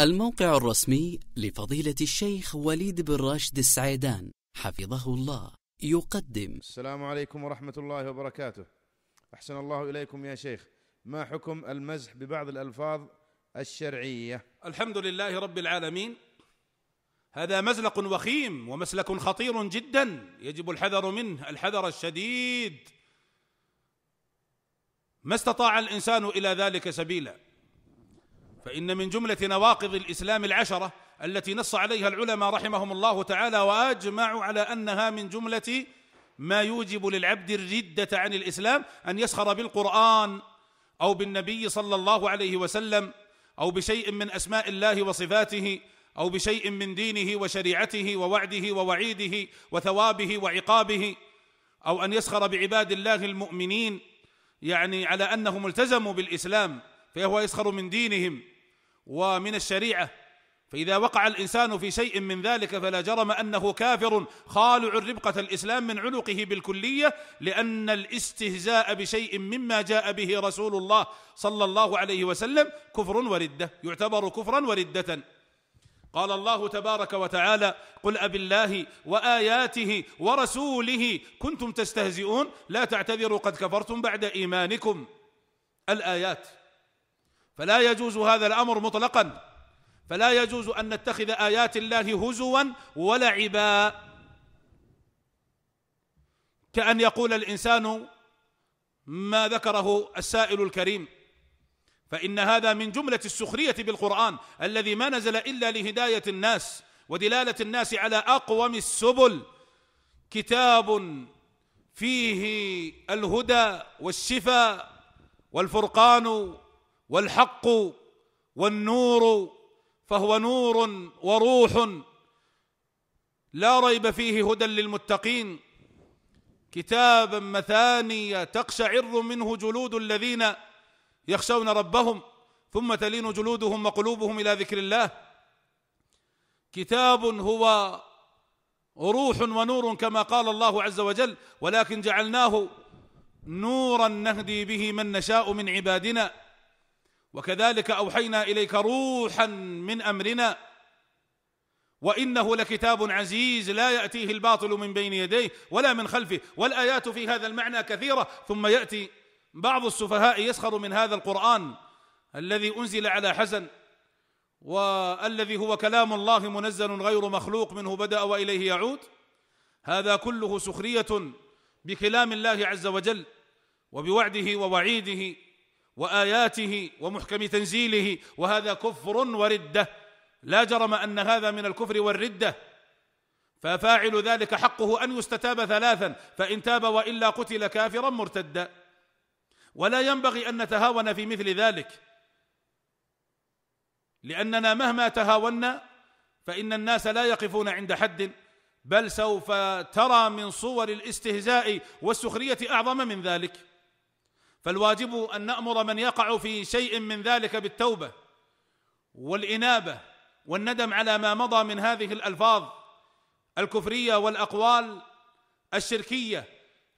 الموقع الرسمي لفضيلة الشيخ وليد بن راشد السعيدان حفظه الله يقدم السلام عليكم ورحمة الله وبركاته أحسن الله إليكم يا شيخ ما حكم المزح ببعض الألفاظ الشرعية الحمد لله رب العالمين هذا مزلق وخيم ومسلك خطير جدا يجب الحذر منه الحذر الشديد ما استطاع الإنسان إلى ذلك سبيلا فإن من جملة نواقض الإسلام العشرة التي نص عليها العلماء رحمهم الله تعالى وأجمعوا على أنها من جملة ما يوجب للعبد الردة عن الإسلام أن يسخر بالقرآن أو بالنبي صلى الله عليه وسلم أو بشيء من أسماء الله وصفاته أو بشيء من دينه وشريعته ووعده ووعيده وثوابه وعقابه أو أن يسخر بعباد الله المؤمنين يعني على أنهم التزموا بالإسلام فهو يسخر من دينهم ومن الشريعه فاذا وقع الانسان في شيء من ذلك فلا جرم انه كافر خالع ربقه الاسلام من عنقه بالكليه لان الاستهزاء بشيء مما جاء به رسول الله صلى الله عليه وسلم كفر ورده يعتبر كفرا ورده قال الله تبارك وتعالى قل أب الله وآياته ورسوله كنتم تستهزئون لا تعتذروا قد كفرتم بعد إيمانكم الآيات فلا يجوز هذا الامر مطلقا فلا يجوز ان نتخذ ايات الله هزوا ولعبا كان يقول الانسان ما ذكره السائل الكريم فان هذا من جمله السخريه بالقران الذي ما نزل الا لهدايه الناس ودلاله الناس على اقوم السبل كتاب فيه الهدى والشفاء والفرقان والحق والنور فهو نور وروح لا ريب فيه هدى للمتقين كتابا مثانيا تقشعر منه جلود الذين يخشون ربهم ثم تلين جلودهم وقلوبهم الى ذكر الله كتاب هو روح ونور كما قال الله عز وجل ولكن جعلناه نورا نهدي به من نشاء من عبادنا وكذلك اوحينا اليك روحا من امرنا وانه لكتاب عزيز لا ياتيه الباطل من بين يديه ولا من خلفه والايات في هذا المعنى كثيره ثم ياتي بعض السفهاء يسخر من هذا القران الذي انزل على حسن والذي هو كلام الله منزل غير مخلوق منه بدا واليه يعود هذا كله سخريه بكلام الله عز وجل وبوعده ووعيده واياته ومحكم تنزيله وهذا كفر ورده لا جرم ان هذا من الكفر والرده ففاعل ذلك حقه ان يستتاب ثلاثا فان تاب والا قتل كافرا مرتدا ولا ينبغي ان نتهاون في مثل ذلك لاننا مهما تهاونا فان الناس لا يقفون عند حد بل سوف ترى من صور الاستهزاء والسخريه اعظم من ذلك فالواجب ان نامر من يقع في شيء من ذلك بالتوبه والانابه والندم على ما مضى من هذه الالفاظ الكفريه والاقوال الشركيه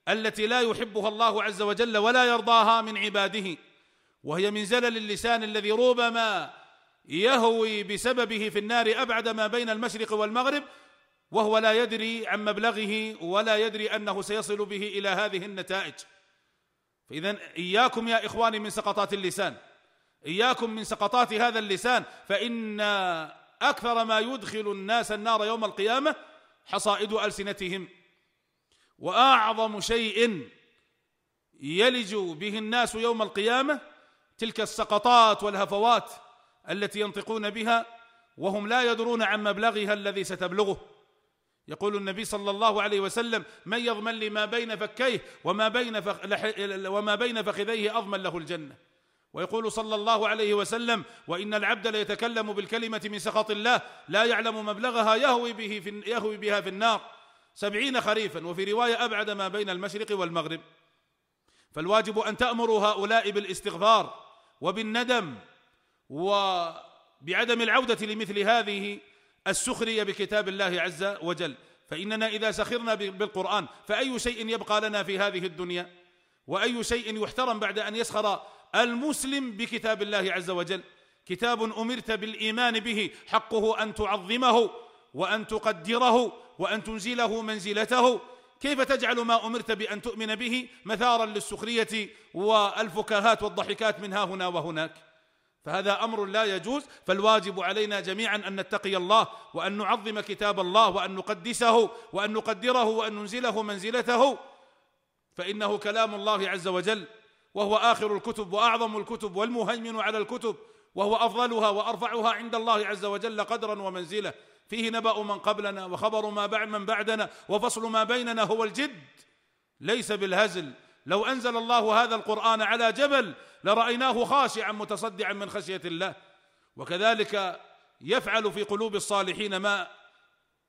التي لا يحبها الله عز وجل ولا يرضاها من عباده وهي من زلل اللسان الذي ربما يهوي بسببه في النار ابعد ما بين المشرق والمغرب وهو لا يدري عن مبلغه ولا يدري انه سيصل به الى هذه النتائج فإذا إياكم يا إخواني من سقطات اللسان إياكم من سقطات هذا اللسان فإن أكثر ما يدخل الناس النار يوم القيامة حصائد ألسنتهم وأعظم شيء يلج به الناس يوم القيامة تلك السقطات والهفوات التي ينطقون بها وهم لا يدرون عن مبلغها الذي ستبلغه يقول النبي صلى الله عليه وسلم من يضمن لي ما بين فكيه وما بين فخ... وما بين فخذيه اضمن له الجنه ويقول صلى الله عليه وسلم وان العبد ليتكلم بالكلمه من سخط الله لا يعلم مبلغها يهوي به في يهوي بها في النار سبعين خريفا وفي روايه ابعد ما بين المشرق والمغرب فالواجب ان تامروا هؤلاء بالاستغفار وبالندم وبعدم العوده لمثل هذه السخريه بكتاب الله عز وجل فاننا اذا سخرنا بالقران فاي شيء يبقى لنا في هذه الدنيا واي شيء يحترم بعد ان يسخر المسلم بكتاب الله عز وجل كتاب امرت بالايمان به حقه ان تعظمه وان تقدره وان تنزله منزلته كيف تجعل ما امرت بان تؤمن به مثارا للسخريه والفكاهات والضحكات من ها هنا وهناك فهذا امر لا يجوز فالواجب علينا جميعا ان نتقي الله وان نعظم كتاب الله وان نقدسه وان نقدره وان ننزله منزلته فانه كلام الله عز وجل وهو اخر الكتب واعظم الكتب والمهيمن على الكتب وهو افضلها وارفعها عند الله عز وجل قدرا ومنزله فيه نبأ من قبلنا وخبر ما بعد من بعدنا وفصل ما بيننا هو الجد ليس بالهزل لو انزل الله هذا القران على جبل لرأيناه خاشعا متصدعا من خشية الله وكذلك يفعل في قلوب الصالحين ما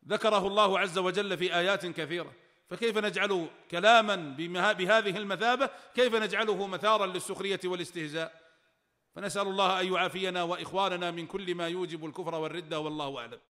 ذكره الله عز وجل في آيات كثيرة فكيف نجعل كلاما بهذه المثابة كيف نجعله مثارا للسخرية والاستهزاء فنسأل الله أن يعافينا وإخواننا من كل ما يوجب الكفر والردة والله أعلم